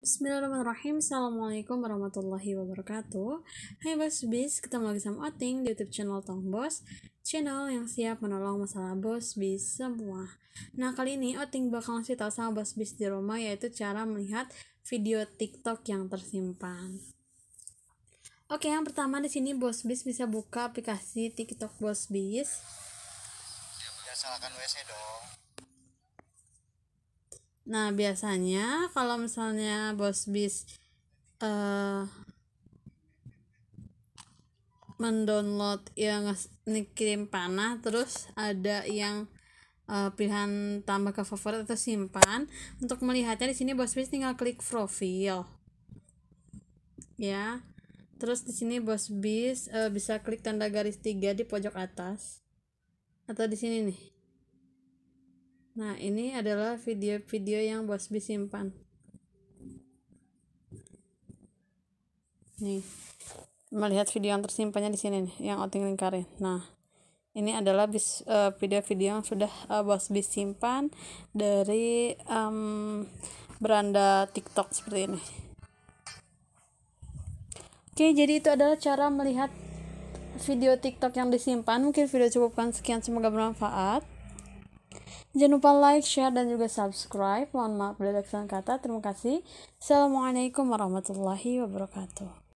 Bismillahirrahmanirrahim Assalamualaikum warahmatullahi wabarakatuh Hai Bos Bis, ketemu lagi sama Oting di Youtube channel Tong Bos Channel yang siap menolong masalah Bos Bis semua Nah kali ini Oting bakal ngasih tau sama Bos Bis di rumah Yaitu cara melihat video TikTok yang tersimpan Oke yang pertama di sini Bos Bis bisa buka aplikasi TikTok Bos Bis Ya salahkan WC dong Nah, biasanya kalau misalnya bos bis uh, mendownload yang kirim panah terus ada yang uh, pilihan tambah ke favorit atau simpan untuk melihatnya di sini bos bis tinggal klik profil ya terus di sini bos bis uh, bisa klik tanda garis tiga di pojok atas atau di sini nih Nah, ini adalah video-video yang bos Bosby simpan. Nih, melihat video yang tersimpannya di sini nih, yang outing lingkarin. Nah, ini adalah eh, video-video uh, yang sudah uh, eh, Bosby simpan dari um, beranda TikTok seperti ini. Oke, jadi itu adalah cara melihat video TikTok yang disimpan. Mungkin video cukupkan sekian, semoga bermanfaat. Jangan lupa like, share, dan juga subscribe. Mohon maaf bila ada kesalahan kata. Terima kasih. Assalamualaikum warahmatullahi wabarakatuh.